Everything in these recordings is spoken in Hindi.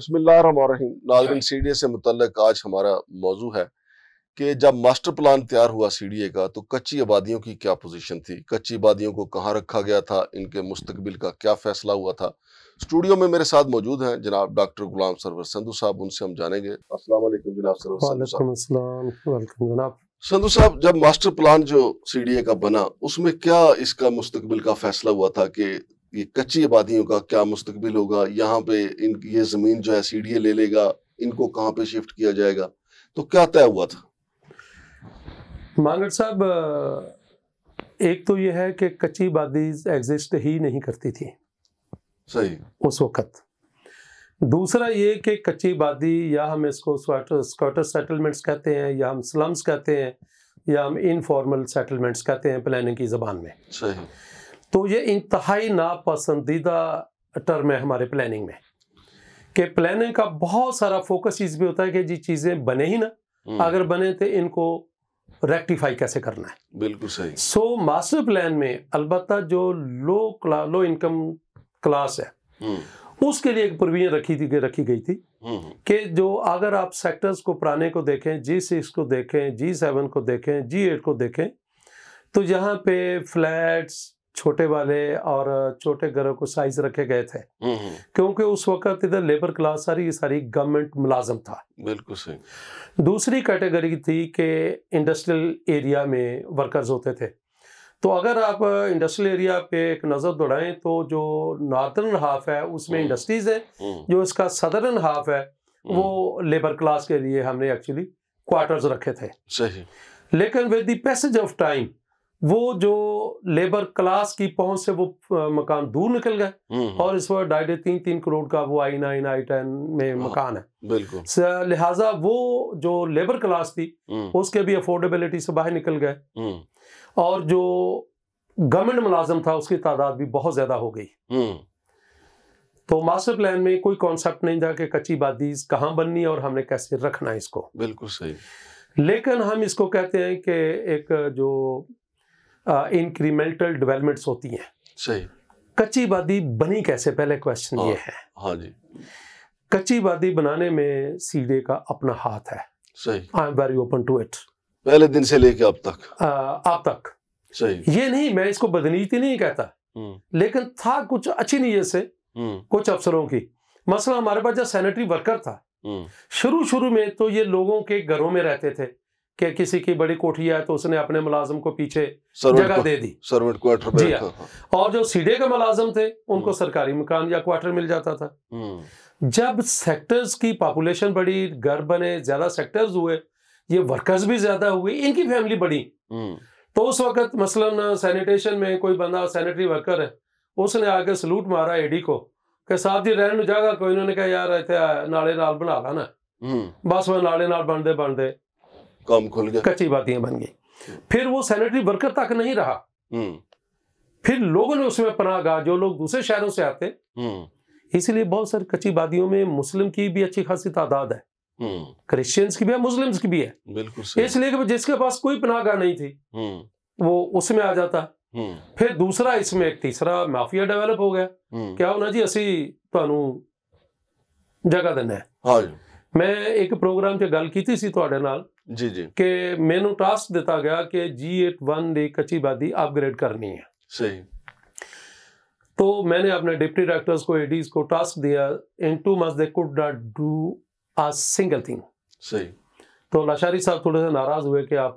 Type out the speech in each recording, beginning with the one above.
सी डी ए से आज हमारा मौजू है कि जब मास्टर प्लान तैयार हुआ सी डी ए का तो कच्ची आबादियों की क्या थी कच्ची आबादियों को कहाँ रखा गया था इनके मुस्तबिल का क्या फ़ैसला हुआ था स्टूडियो में मेरे साथ मौजूद हैं जनाब डॉक्टर गुलाम सरवर संधु साहब उनसे हम जानेंगे संधु साहब जब मास्टर प्लान जो सी डी ए का बना उसमें क्या इसका मुस्तबिल का फ़ैसला हुआ था कि ये कच्ची आबादियों का क्या मुस्तबिल होगा यहाँ पे इन ये ज़मीन जो है सी डी ए ले लेगा इनको कहाँ पे शिफ्ट किया जाएगा तो क्या तय हुआ था मांगड़ साहब एक तो ये है कि कच्ची आबादी एग्जिस्ट ही नहीं करती थी सही उस वक्त दूसरा ये कि कच्ची आबादी या हम इसको स्कॉटर सेटलमेंट्स कहते हैं या हम स्लम्स कहते हैं या हम इनफॉर्मल सेटलमेंट्स कहते हैं प्लानिंग की ज़बान में सही तो ये इंतहाई नापसंदीदा टर्म है हमारे प्लानिंग में कि प्लानिंग का बहुत सारा फोकस इस पे होता है कि जी चीज़ें बने ही ना हम्म। अगर बने तो इनको रेक्टिफाई कैसे करना है बिल्कुल सही सो मास्टर प्लान में अलबत् जो लो क्ला लो इनकम क्लास है हम्म। उसके लिए एक प्रोविजन रखी थी रखी गई थी हम्म। कि जो अगर आप सेक्टर्स को पुराने को देखें जी सिक्स को देखें जी सेवन को देखें जी एट को देखें तो यहाँ पे फ्लैट्स छोटे वाले और छोटे घरों को साइज रखे गए थे हम्म, हम्म। क्योंकि उस वक्त इधर लेबर क्लास सारी सारी गवर्नमेंट मुलाजम था बिल्कुल सही दूसरी कैटेगरी थी कि इंडस्ट्रियल एरिया में वर्कर्स होते थे तो अगर आप इंडस्ट्रियल एरिया पे एक नज़र दौड़ाएं तो जो नॉर्दर्न हाफ है उसमें इंडस्ट्रीज हम्म। है जो इसका सदर्न हाफ है वो लेबर क्लास के लिए हमने एक्चुअली क्वार्टर्स रखे थे सही लेकिन with the passage of time वो जो लेबर क्लास की पहुंच से वो मकान दूर निकल गए हम्म, हम्म। और इस वक्त ढाई तीन तीन करोड़ का वो आई नाइन आई टेन में हाँ, मकान है बिल्कुल लिहाजा वो जो लेबर क्लास थी हम्म। उसके भी अफोर्डेबिलिटी से बाहर निकल गए और जो गवर्नमेंट मुलाजम था उसकी तादाद भी बहुत ज्यादा हो गई तो मास्टर प्लान में कोई कॉन्सेप्ट नहीं था कि कच्ची बादी कहाँ बननी और हमने कैसे रखना है इसको बिल्कुल सही लेकिन हम इसको कहते हैं कि एक जो इंक्रीमेंटल डेवलपमेंट्स होती हैं सही कच्ची वादी बनी कैसे पहले क्वेश्चन ये हाँ, है हाँ जी कच्ची वादी बनाने में सीडे का अपना हाथ है सही I am very open to it पहले दिन से लेके अब तक अब तक सही ये नहीं मैं इसको बदनीति नहीं कहता हम्म। लेकिन था कुछ अच्छी नीयत से हम्म। कुछ अफसरों की मसला हमारे पास जब सैनिटरी वर्कर था हम्म। शुरू शुरू में तो ये लोगों के घरों में रहते थे कि किसी की बड़ी कोठी है तो उसने अपने मुलाजम को पीछे जगह दे दी सर्वेंट क्वार्टर जी हाँ।, हाँ, हाँ और जो सीडे के मुलाजम थे उनको हम्म। सरकारी मकान या क्वार्टर मिल जाता था हम्म। जब सेक्टर्स की पॉपुलेशन बढ़ी घर बने ज्यादा सेक्टर्स हुए ये वर्कर्स भी ज्यादा हुए इनकी फैमिली बढ़ी हम्म। तो उस वक्त मसलन सैनिटेशन में कोई बंदा सैनिटरी वर्कर है उसने आके सलूट मारा एडी को ਕਿ साहब जी ਰਹਿਣ ਨੂੰ उन्होंने कहा यार ਨੇ ਕਿਹਾ ਯਾਰ ਇੱਥੇ ਨਾਲੇ ਨਾਲ ਬਣਾ ਲੈਣਾ ਬਸ ਉਹ ਨਾਲੇ बनते काम खुल गया कच्ची बातियां बन गई फिर वो सैनिटरी वर्कर तक नहीं रहा हम्म। फिर लोगों ने उसमें पनाह गा जो लोग दूसरे शहरों से आते हम्म। इसलिए बहुत सारी कच्ची बादियों में मुस्लिम की भी अच्छी खासी तादाद है क्रिश्चियंस हम्म। की भी है मुस्लिम्स की भी है बिल्कुल इसलिए कि जिसके पास कोई पनागा नहीं थी वो उसमें आ जाता फिर दूसरा इसमें एक तीसरा माफिया डेवलप हो गया क्या होना जी ਅਸੀਂ ਤੁਹਾਨੂੰ जगह देना है हाँ मैं एक प्रोग्राम से गल की थी ਸੀ ਤੁਹਾਡੇ जी जी कि मेनू टास्क दिता गया कि जी एट वन कच्ची बादी अपग्रेड करनी है सही तो मैंने अपने डिप्टी डायरेक्टर्स को एडीज को टास्क दिया in two month they could not do a single thing सही तो लाशारी साहब थोड़े से नाराज हुए कि आप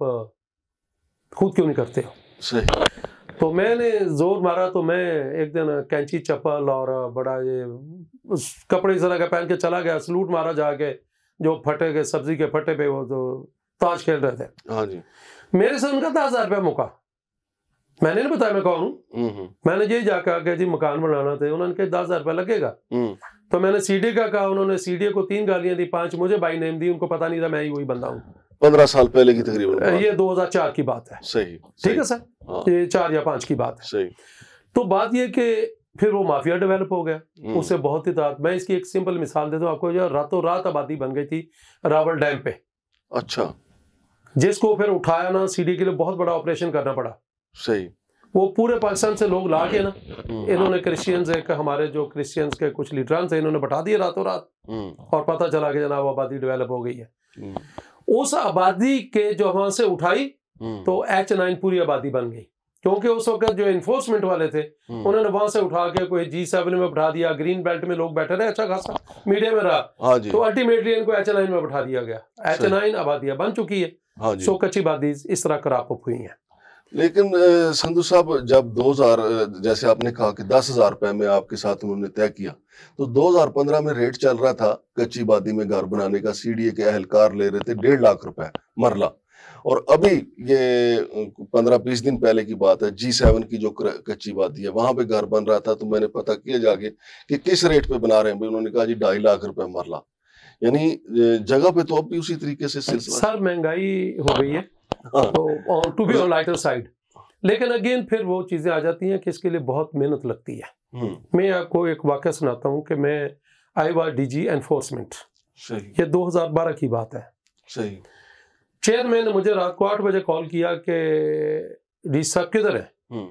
खुद क्यों नहीं करते हो सही तो मैंने जोर मारा तो मैं एक दिन कैंची चप्पल और बड़ा ये कपड़े इस तरह का पहन के चला गया सलूट मारा जाके जो फटे के सब्जी के फटे पे वो जो ताश खेल रहे थे हाँ जी मेरे से उनका दस हजार रुपया मौका मैंने नहीं बताया मैं कौन हूँ हम्म, हम्म। मैंने यही जाकर आके जी मकान बनाना थे उन्होंने कहा दस हजार रुपया लगेगा हम्म। तो मैंने सीडी का कहा उन्होंने सीडी को तीन गालियां दी पांच मुझे बाई नेम दी उनको पता नहीं था मैं ही वही बंदा हूँ पंद्रह साल पहले की तकरीबन ये चार की बात है सही ठीक है सर हाँ। ये चार या पांच की बात है सही तो बात ये कि फिर वो माफिया डेवलप हो गया उससे बहुत ही तार मैं इसकी एक सिंपल मिसाल देता हूँ आपको रातों रात आबादी बन गई थी रावल डैम पे अच्छा जिसको फिर उठाया ना सीडी के लिए बहुत बड़ा ऑपरेशन करना पड़ा सही वो पूरे पाकिस्तान से लोग ला के ना हम्म। इन्होंने क्रिश्चियंस एक हमारे जो क्रिश्चियंस के कुछ लीडरान थे इन्होंने बटा दिए रातों रात हम्म। और पता चला कि जनाब आबादी डेवलप हो गई है हम्म। उस आबादी के जो वहां से उठाई तो एच नाइन पूरी आबादी बन गई क्योंकि उस वक्त जो इन्फोर्समेंट वाले थे उन्होंने वहां से उठा के कोई जी सेवन में बैठा दिया ग्रीन बेल्ट में लोग बैठे रहे अच्छा खासा मीडिया में रहा हाँ तो अल्टीमेटली इनको एच नाइन में बैठा दिया गया एच नाइन आबादियां बन चुकी है सो हाँ कच्ची वादी इस तरह करापअ हुई है लेकिन संधु साहब जब 2000 जैसे आपने कहा कि दस हजार रुपए में आपके साथ उन्होंने तय किया तो 2015 में रेट चल रहा था कच्ची बादी में घर बनाने का सीडीए के अहलकार ले रहे थे डेढ़ लाख रुपए मरला और अभी ये पंद्रह बीस दिन पहले की बात है जी सेवन की जो कच्ची बादी है वहां पे घर बन रहा था तो मैंने पता किया जाके कि किस रेट पे बना रहे हैं उन्होंने कहा जी ढाई लाख रुपए मरला यानी जगह पे तो अब भी उसी तरीके से सर महंगाई हो गई है हाँ। तो टू बी ऑन साइड लेकिन अगेन फिर वो चीज़ें आ जाती हैं कि इसके लिए बहुत मेहनत लगती है हम्म। मैं आपको एक वाक्य सुनाता हूँ कि मैं आई वार डी जी एनफोर्समेंट ये 2012 की बात है सही चेयरमैन ने मुझे रात को आठ बजे कॉल किया कि डी साहब किधर है हम्म।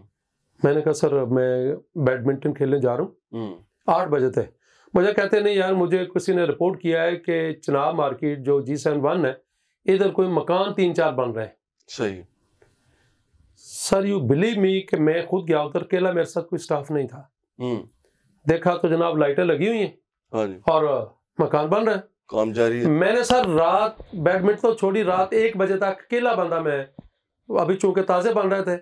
मैंने कहा सर मैं बैडमिंटन खेलने जा रहा हूँ हम्म। आठ बजे थे मुझे कहते नहीं यार मुझे किसी ने रिपोर्ट किया है कि चनाब मार्केट जो जी सेवन वन है इधर कोई मकान तीन चार बन रहे हैं सही सर यू बिलीव मी कि मैं खुद गया उधर अकेला मेरे साथ कोई स्टाफ नहीं था हम्म। देखा तो जनाब लाइटें लगी हुई हैं हाँ और मकान बन रहे है काम जारी है मैंने सर रात बैडमिंटन तो छोड़ी रात एक बजे तक अकेला बन रहा मैं अभी चूंकि ताज़े बन रहे थे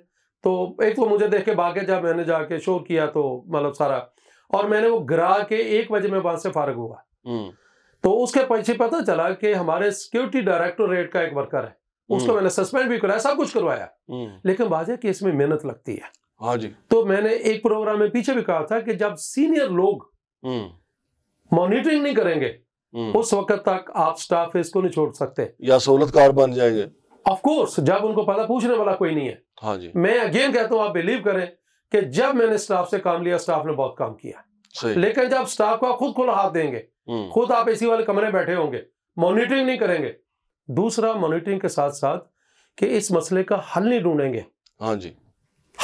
तो एक तो मुझे देख के भागे जब मैंने जाके शोर किया तो मतलब सारा और मैंने वो ग्रह के एक बजे में वहां से फारग हुआ हम्म। तो उसके पीछे पता चला कि हमारे सिक्योरिटी डायरेक्टोरेट का एक वर्कर है उसको हम्म। मैंने सस्पेंड भी कराया सब कुछ करवाया हम्म। लेकिन वाजह केस इसमें मेहनत लगती है हाँ जी तो मैंने एक प्रोग्राम में पीछे भी कहा था कि जब सीनियर लोग मॉनिटरिंग नहीं करेंगे उस वक्त तक आप स्टाफ इसको नहीं छोड़ सकते या सहूलत कार बन जाएंगे ऑफ कोर्स जब उनको पता पूछने वाला कोई नहीं है हाँ जी मैं अगेन कहता हूँ आप बिलीव करें कि जब मैंने स्टाफ से काम लिया स्टाफ ने बहुत काम किया लेकिन जब स्टाफ को खुद खुला हाथ देंगे हम्म। खुद आप इसी वाले कमरे बैठे होंगे मॉनिटरिंग नहीं करेंगे दूसरा मॉनिटरिंग के साथ साथ कि इस मसले का हल नहीं ढूंढेंगे हाँ जी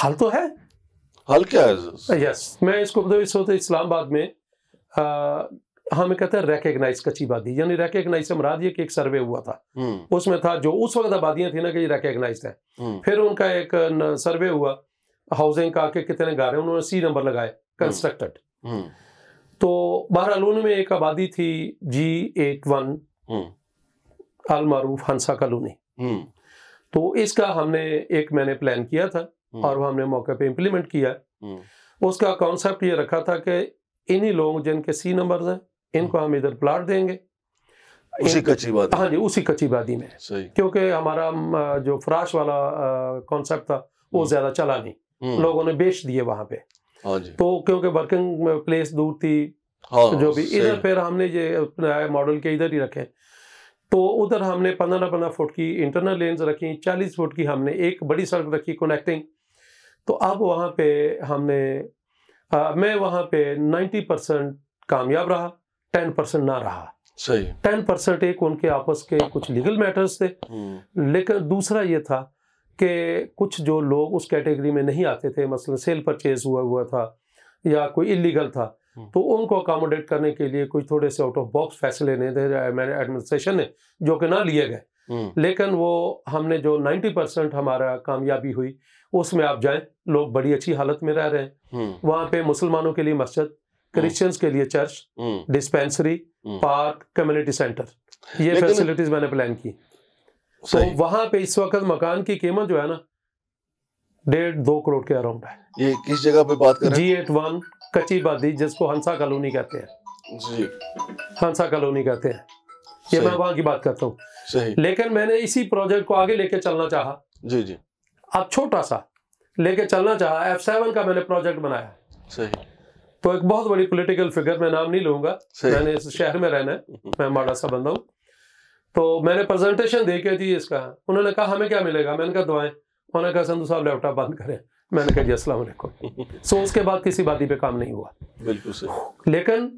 हल तो है हल क्या है यस मैं इसको मतलब इस वक्त इस्लामाबाद में आ, हमें हाँ, कहते हैं रेकग्नाइज कच्ची बादी यानी रेकग्नाइज से मराद ये कि एक सर्वे हुआ था हम्म। उसमें था जो उस वक्त आबादियां थी ना कि ये रेकग्नाइज है हम्म। फिर उनका एक सर्वे हुआ हाउसिंग का के कितने घर हैं उन्होंने सी नंबर लगाए कंस्ट्रक्टेड हम्म। हम्म। तो बहरहाल उनमें एक आबादी थी जी एट हम्म। वन अल मारूफ हंसा कॉलोनी तो इसका हमने एक मैंने प्लान किया था और वो हमने मौके पे इम्प्लीमेंट किया उसका कॉन्सेप्ट ये रखा था कि इन्हीं लोग जिनके सी नंबर हैं इनको हम इधर प्लाट देंगे उसी कच्ची बात हाँ जी उसी कच्ची बादी में क्योंकि हमारा जो फ्राश वाला कॉन्सेप्ट था वो ज़्यादा चला नहीं हम्म। लोगों ने बेच दिए वहां पे हाँ तो क्योंकि वर्किंग प्लेस दूर थी हाँ, जो भी इधर फिर हमने ये मॉडल के इधर ही रखे तो उधर हमने पंद्रह पंद्रह फुट की इंटरनल लेंस रखी चालीस फुट की हमने एक बड़ी सड़क रखी कनेक्टिंग तो अब वहां पे हमने आ, मैं वहां पे नाइन्टी परसेंट कामयाब रहा टेन परसेंट ना रहा सही टेन परसेंट एक उनके आपस के कुछ लीगल मैटर्स थे हम्म। लेकिन दूसरा ये था कि कुछ जो लोग उस कैटेगरी में नहीं आते थे मसलन सेल परचेज हुआ हुआ था या कोई इलीगल था हम्म। तो उनको अकोमोडेट करने के लिए कुछ थोड़े से आउट ऑफ बॉक्स फैसले नहीं थे मैंने एडमिनिस्ट्रेशन ने जो कि ना लिए गए हम्म। लेकिन वो हमने जो 90 परसेंट हमारा कामयाबी हुई उसमें आप जाएं लोग बड़ी अच्छी हालत में रह रहे हैं हम्म। वहाँ पे मुसलमानों के लिए मस्जिद क्रिश्चियंस के लिए church dispensary park community centre ये फैसिलिटीज मैंने प्लान की तो वहां पे इस वक्त मकान की कीमत जो है ना डेढ़ दो करोड़ के अराउंड है ये किस जगह पे बात कर जी एट वन कच्ची बादी जिसको हंसा कॉलोनी कहते हैं जी हंसा कॉलोनी कहते हैं ये मैं वहां की बात करता हूँ लेकिन मैंने इसी प्रोजेक्ट को आगे लेके चलना चाह जी जी अब छोटा सा लेके चलना चाह एफ सेवन का मैंने प्रोजेक्ट बनाया सही तो एक बहुत बड़ी पॉलिटिकल फिगर मैं नाम नहीं लूंगा मैंने इस शहर में रहना है मैं माड़ा सा बंदा हूँ तो मैंने प्रेजेंटेशन दे के दी इसका उन्होंने कहा हमें क्या मिलेगा मैंने कहा दुआएं उन्होंने कहा संधु साहब लैपटॉप बंद करें मैंने कहा जी असल सो उसके बाद किसी बाती पे काम नहीं हुआ बिल्कुल सही लेकिन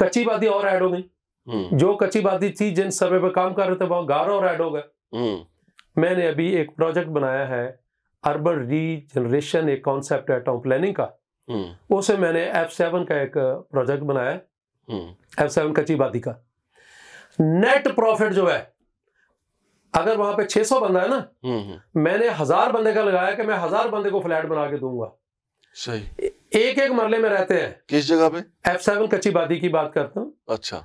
कच्ची बाती और ऐड हो गई हम्म। जो कच्ची बाती थी जिन सर्वे पे काम कर रहे थे वहां गार और ऐड हो गए हम्म। मैंने अभी एक प्रोजेक्ट बनाया है अर्बन रीजनरेशन एक कॉन्सेप्ट है टाउन प्लानिंग का हम्म। उसे मैंने एफ सेवन का एक प्रोजेक्ट बनाया एफ सेवन कच्ची बाती का नेट प्रॉफिट जो है अगर वहां पे 600 बंदा है ना हम्म, हम्म। मैंने हजार बंदे का लगाया कि मैं हजार बंदे को फ्लैट बना के दूंगा सही एक एक मरले में रहते हैं किस जगह पे एफ सेवन कच्ची बादी की बात करता हूँ अच्छा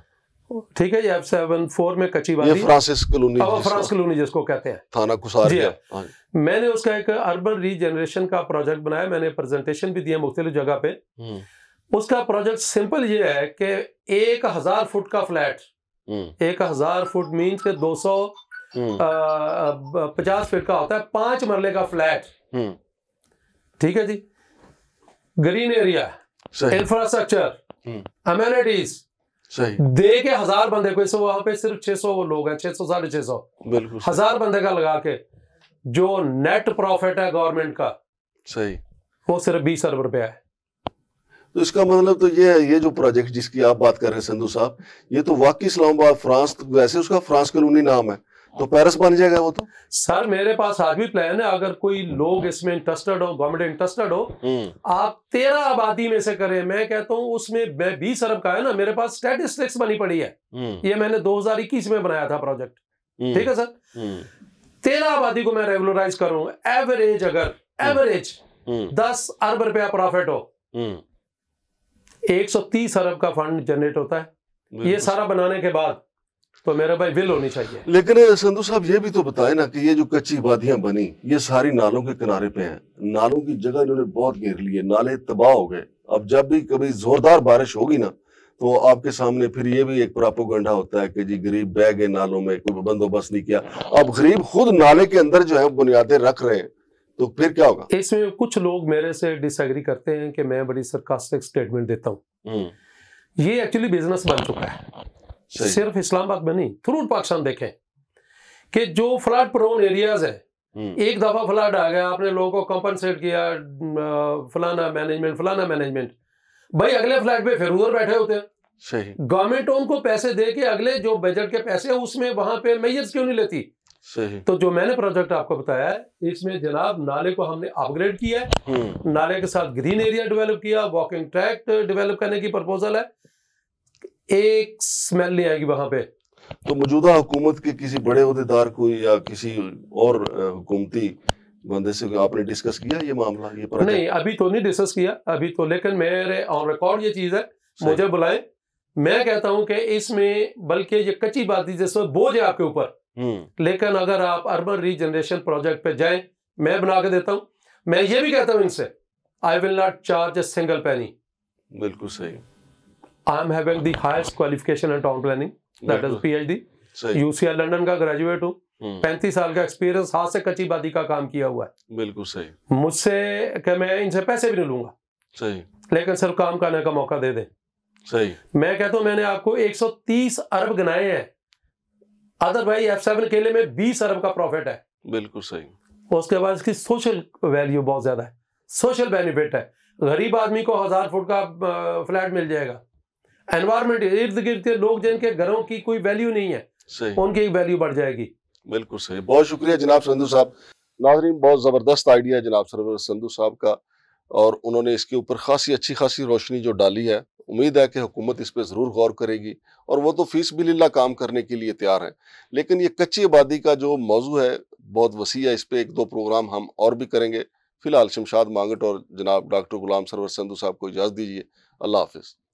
ठीक है ये एफ सेवन फोर में कच्ची बादी फ्रांसिस कलोनी फ्रांस कलोनी जिसको कहते हैं थाना कुसार हाँ। हाँ मैंने उसका एक अर्बन रीजनरेशन का प्रोजेक्ट बनाया मैंने प्रेजेंटेशन भी दिया मुख्तलि जगह पे हम्म। उसका प्रोजेक्ट सिंपल ये है कि एक हजार फुट का फ्लैट हम्म। एक हजार फुट मीन के दो सौ हम्म। पचास फीट का होता है पांच मरले का फ्लैट हम्म। ठीक है जी ग्रीन एरिया इंफ्रास्ट्रक्चर अम्यूनिटीज दे के हजार बंदे को वहां पे सिर्फ 600 लोग हैं 600 साढ़े छह सौ बिल्कुल हजार बंदे का लगा के जो नेट प्रॉफिट है गवर्नमेंट का सही वो सिर्फ बीस अरब रुपया है तो इसका मतलब तो ये है ये जो प्रोजेक्ट जिसकी आप बात कर रहे हैं संधु साहब ये तो वाकई इस्लामाबाद फ्रांस वैसे उसका फ्रांस कॉलोनी नाम है तो पेरिस बन जाएगा वो तो सर मेरे पास आज भी प्लान है अगर कोई लोग इसमें इंटरेस्टेड हो गवर्नमेंट इंटरेस्टेड हो हम्म। आप तेरह आबादी में से करें मैं कहता हूं उसमें मैं बीस अरब का है ना मेरे पास स्टेटिस्टिक्स बनी पड़ी है हम्म। ये मैंने 2021 में बनाया था प्रोजेक्ट हम्म। ठीक है सर तेरह आबादी को मैं रेगुलराइज करूं एवरेज अगर एवरेज दस अरब रुपया प्रॉफिट हो 130 अरब का फंड जनरेट होता है ये सारा बनाने के बाद तो मेरा भाई विल होनी चाहिए लेकिन संधु साहब ये भी तो बताए ना कि ये जो कच्ची वादियां बनी ये सारी नालों के किनारे पे हैं नालों की जगह इन्होंने बहुत घेर ली है नाले तबाह हो गए अब जब भी कभी जोरदार बारिश होगी ना तो आपके सामने फिर ये भी एक गंडा होता है कि जी गरीब बह गए नालों में कोई बंदोबस्त नहीं किया अब गरीब खुद नाले के अंदर जो है बुनियादे रख रहे हैं तो फिर क्या होगा इसमें कुछ लोग मेरे से डिसएग्री करते हैं कि मैं बड़ी सरकास्टिक स्टेटमेंट देता हूँ हम्म। ये एक्चुअली बिजनेस बन चुका है सिर्फ इस्लामाबाद में नहीं थ्रू पाकिस्तान देखें कि जो फ्लड प्रोन एरियाज है हम्म। एक दफा फ्लड आ गया आपने लोगों को कंपनसेट किया फलाना मैनेजमेंट फलाना मैनेजमेंट भाई अगले फ्लैट पे फिर उधर बैठे होते हैं गवर्नमेंट उनको पैसे दे के अगले जो बजट के पैसे हैं उसमें वहां पे मेजर्स क्यों नहीं लेती तो जो मैंने प्रोजेक्ट आपको बताया है इसमें जनाब नाले को हमने अपग्रेड किया है हम्म। नाले के साथ ग्रीन एरिया डेवलप किया वॉकिंग ट्रैक डेवलप करने की प्रपोजल है एक स्मेल नहीं आएगी वहां पे तो मौजूदा हुकूमत के किसी बड़े अहदेदार को या किसी और हुकूमती बंदे से आपने डिस्कस किया ये मामला ये नहीं अभी तो नहीं डिस्कस किया अभी तो लेकिन मेरे ऑन रिकॉर्ड ये चीज़ है मुझे बुलाए मैं कहता हूं कि इसमें बल्कि ये कच्ची बात थी जिसमें बोझ है आपके ऊपर हम्म। लेकिन अगर आप अर्बन रीजनरेशन प्रोजेक्ट पे जाए मैं बना के देता हूं मैं ये भी कहता हूं इनसे I will not charge a single penny बिल्कुल सही I am having the highest qualification in town planning that is PhD UCL London का ग्रेजुएट हूँ हम्म। पैंतीस साल का एक्सपीरियंस हाथ से कच्ची बादी का काम किया हुआ है बिल्कुल सही मुझसे कि मैं इनसे पैसे भी नहीं लूंगा सही लेकिन सिर्फ काम करने का मौका दे दे सही मैं कहता हूँ मैंने आपको 130 अरब गनाए हैं अदर भाई एफ सेवन केले में बीस अरब का प्रॉफिट है बिल्कुल सही उसके बाद इसकी सोशल वैल्यू बहुत ज्यादा है सोशल बेनिफिट है गरीब आदमी को हजार फुट का फ्लैट मिल जाएगा एनवायरमेंट इर्द गिर्द के लोग जिनके घरों की कोई वैल्यू नहीं है उनकी वैल्यू बढ़ जाएगी बिल्कुल सही बहुत शुक्रिया जनाब संधु साहब नाजरीन बहुत ज़बरदस्त आइडिया जनाब सर संधु साहब का और उन्होंने इसके ऊपर खासी अच्छी खासी रोशनी जो डाली है उम्मीद है कि हुकूमत इस पर ज़रूर गौर करेगी और वो तो फीस बिल्ला काम करने के लिए तैयार है लेकिन ये कच्ची आबादी का जो मौजू है बहुत वसी है इस पर एक दो प्रोग्राम हम और भी करेंगे फ़िलहाल शमशाद मांगट और जनाब डॉक्टर गुलाम सरवर संधु साहब को इजाज़त दीजिए अल्लाह हाफिज़